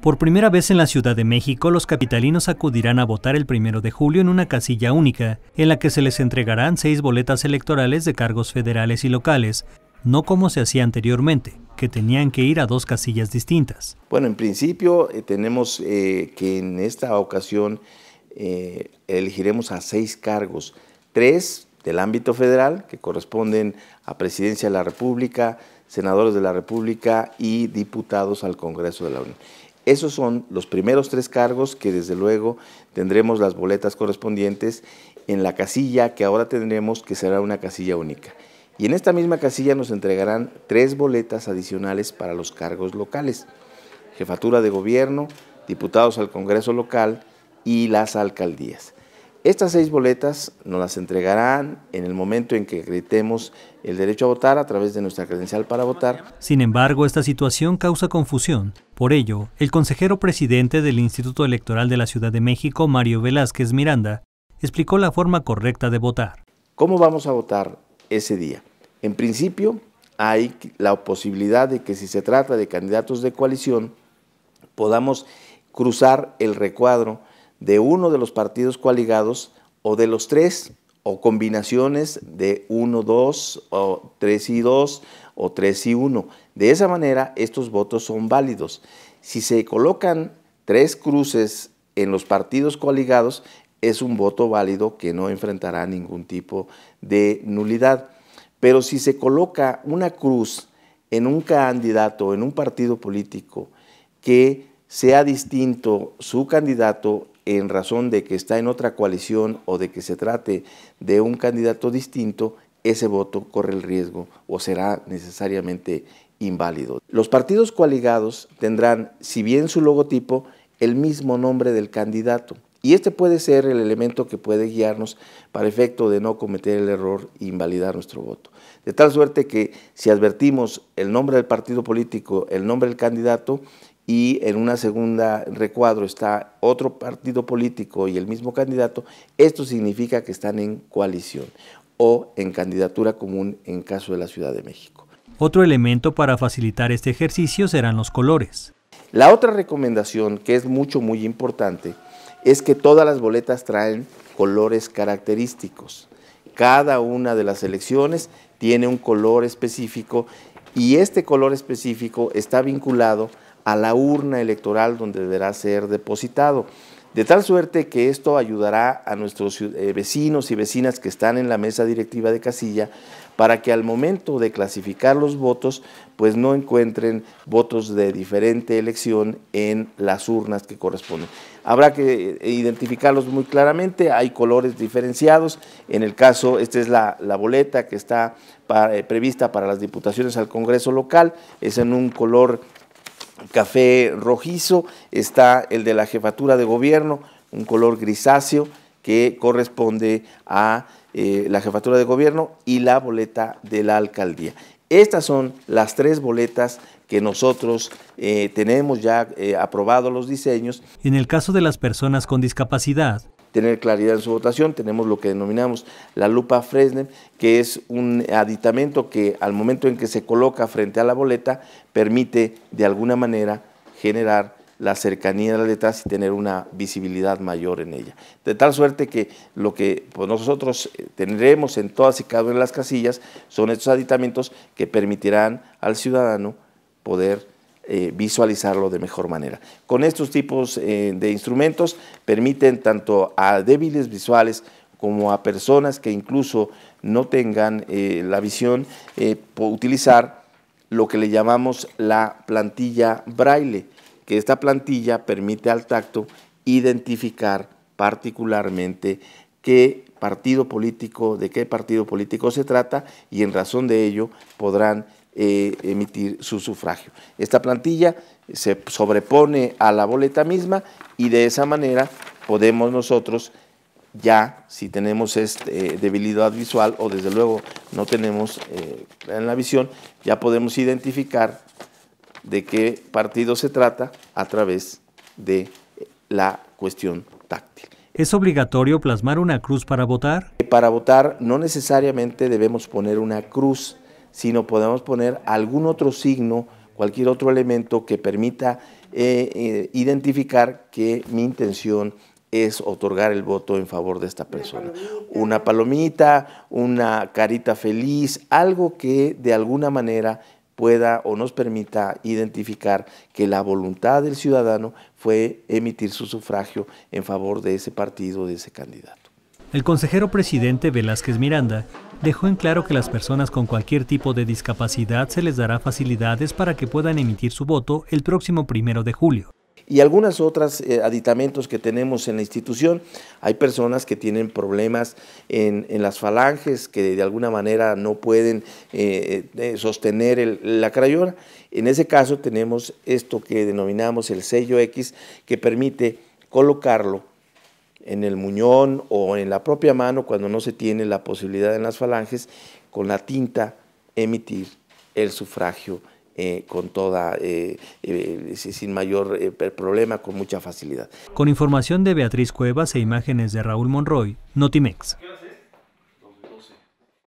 Por primera vez en la Ciudad de México, los capitalinos acudirán a votar el primero de julio en una casilla única, en la que se les entregarán seis boletas electorales de cargos federales y locales, no como se hacía anteriormente, que tenían que ir a dos casillas distintas. Bueno, en principio eh, tenemos eh, que en esta ocasión eh, elegiremos a seis cargos, tres del ámbito federal, que corresponden a Presidencia de la República, senadores de la República y diputados al Congreso de la Unión. Esos son los primeros tres cargos que desde luego tendremos las boletas correspondientes en la casilla que ahora tendremos, que será una casilla única. Y en esta misma casilla nos entregarán tres boletas adicionales para los cargos locales, jefatura de gobierno, diputados al Congreso local y las alcaldías. Estas seis boletas nos las entregarán en el momento en que acreditemos el derecho a votar a través de nuestra credencial para votar. Sin embargo, esta situación causa confusión. Por ello, el consejero presidente del Instituto Electoral de la Ciudad de México, Mario Velázquez Miranda, explicó la forma correcta de votar. ¿Cómo vamos a votar ese día? En principio, hay la posibilidad de que si se trata de candidatos de coalición, podamos cruzar el recuadro de uno de los partidos coaligados o de los tres o combinaciones de 1, 2 o 3 y 2 o 3 y 1. De esa manera estos votos son válidos. Si se colocan tres cruces en los partidos coaligados, es un voto válido que no enfrentará ningún tipo de nulidad. Pero si se coloca una cruz en un candidato, en un partido político, que sea distinto su candidato en razón de que está en otra coalición o de que se trate de un candidato distinto, ese voto corre el riesgo o será necesariamente inválido. Los partidos coaligados tendrán, si bien su logotipo, el mismo nombre del candidato. Y este puede ser el elemento que puede guiarnos para efecto de no cometer el error e invalidar nuestro voto. De tal suerte que si advertimos el nombre del partido político, el nombre del candidato, y en una segunda recuadro está otro partido político y el mismo candidato, esto significa que están en coalición o en candidatura común en caso de la Ciudad de México. Otro elemento para facilitar este ejercicio serán los colores. La otra recomendación, que es mucho, muy importante, es que todas las boletas traen colores característicos. Cada una de las elecciones tiene un color específico y este color específico está vinculado a a la urna electoral donde deberá ser depositado. De tal suerte que esto ayudará a nuestros eh, vecinos y vecinas que están en la mesa directiva de casilla para que al momento de clasificar los votos, pues no encuentren votos de diferente elección en las urnas que corresponden. Habrá que eh, identificarlos muy claramente, hay colores diferenciados, en el caso, esta es la, boleta que está eh, prevista para las diputaciones al Congreso local, es en un color café rojizo, está el de la jefatura de gobierno, un color grisáceo que corresponde a eh, la jefatura de gobierno y la boleta de la alcaldía. Estas son las tres boletas que nosotros eh, tenemos ya eh, aprobados los diseños. En el caso de las personas con discapacidad, tener claridad en su votación. Tenemos lo que denominamos la lupa Fresnel, que es un aditamento que al momento en que se coloca frente a la boleta permite de alguna manera generar la cercanía de las letras y tener una visibilidad mayor en ella. De tal suerte que lo que pues, nosotros eh, tendremos en todas y cada una de las casillas son estos aditamentos que permitirán al ciudadano poder eh, visualizarlo de mejor manera. Con estos tipos eh, de instrumentos permiten tanto a débiles visuales como a personas que incluso no tengan eh, la visión, utilizar lo que le llamamos la plantilla braille, que esta plantilla permite al tacto identificar particularmente qué partido político, de qué partido político se trata y en razón de ello podrán eh, emitir su sufragio. Esta plantilla se sobrepone a la boleta misma y de esa manera podemos nosotros ya si tenemos este, eh, debilidad visual o desde luego no tenemos eh, en la visión, ya podemos identificar de qué partido se trata a través de la cuestión táctil. ¿Es obligatorio plasmar una cruz para votar? Para votar no necesariamente debemos poner una cruz, sino podemos poner algún otro signo, cualquier otro elemento que permita eh, eh, identificar que mi intención es otorgar el voto en favor de esta persona. Una palomita, una carita feliz, algo que de alguna manera pueda o nos permita identificar que la voluntad del ciudadano fue emitir su sufragio en favor de ese partido, de ese candidato. El consejero presidente Velázquez Miranda dejó en claro que las personas con cualquier tipo de discapacidad se les dará facilidades para que puedan emitir su voto el próximo primero de julio. Y algunas otras eh, aditamentos que tenemos en la institución, hay personas que tienen problemas en, las falanges, que de alguna manera no pueden eh, eh, sostener la crayola. En ese caso tenemos esto que denominamos el sello X, que permite colocarlo en el muñón o en la propia mano cuando no se tiene la posibilidad en las falanges, con la tinta emitir el sufragio eh, con toda, eh, eh, sin mayor problema, con mucha facilidad. Con información de Beatriz Cuevas e imágenes de Raúl Monroy, Notimex.